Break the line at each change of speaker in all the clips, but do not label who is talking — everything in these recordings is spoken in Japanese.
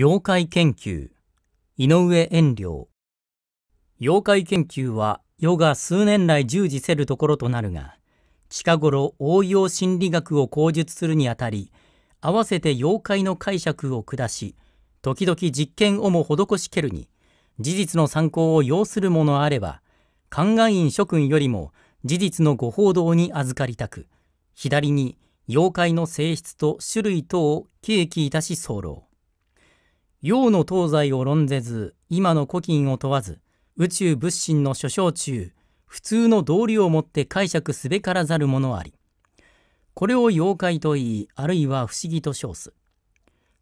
妖怪研究井上遠良妖怪研究は世が数年来従事せるところとなるが近頃応用心理学を講述するにあたり合わせて妖怪の解釈を下し時々実験をも施しけるに事実の参考を要するものあれば勘外院諸君よりも事実のご報道に預かりたく左に妖怪の性質と種類等を契機いたし候洋の東西を論ぜず、今の古今を問わず、宇宙仏心の諸象中、普通の道理をもって解釈すべからざるものあり。これを妖怪と言い、あるいは不思議と称す。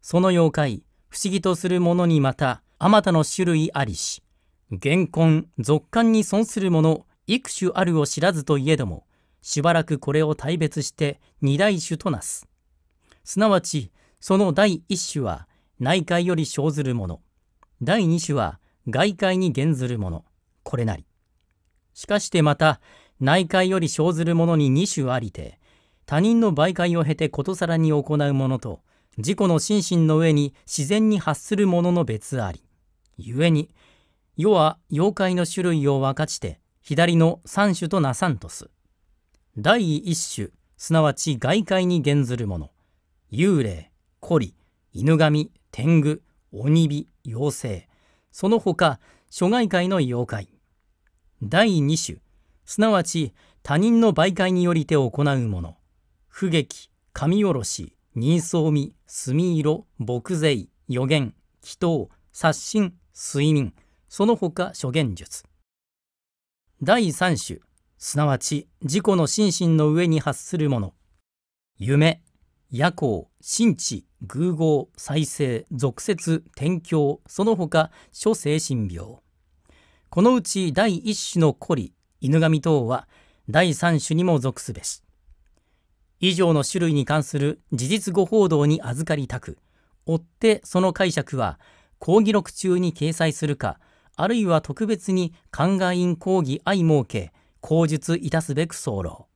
その妖怪、不思議とするものにまた、あまたの種類ありし、原根、俗感に損するもの、幾種あるを知らずといえども、しばらくこれを大別して二大種となす。すなわち、その第一種は、内海より生ずるもの。第二種は外界に現ずるもの。これなり。しかしてまた、内界より生ずるものに二種ありて、他人の媒介を経てことさらに行うものと、自己の心身の上に自然に発するものの別あり。故に、世は妖怪の種類を分かちて、左の三種となさんとす。第一種、すなわち外界に現ずるもの。幽霊、狐狸、犬神、天狗、鬼火、妖精、その他、諸外界の妖怪。第2種、すなわち他人の媒介によりて行うもの。不劇、神おろし、人相見、墨色、墨税、予言、祈祷、刷新、睡眠、その他諸言術。第3種、すなわち自己の心身の上に発するもの。夢、夜行、新地、偶合、再生、俗説、転教、その他、諸精神病。このうち第一種の古里、犬神等は、第三種にも属すべし。以上の種類に関する事実誤報道に預かりたく、追ってその解釈は、講義録中に掲載するか、あるいは特別に勘え院講義相設け、口述いたすべく候。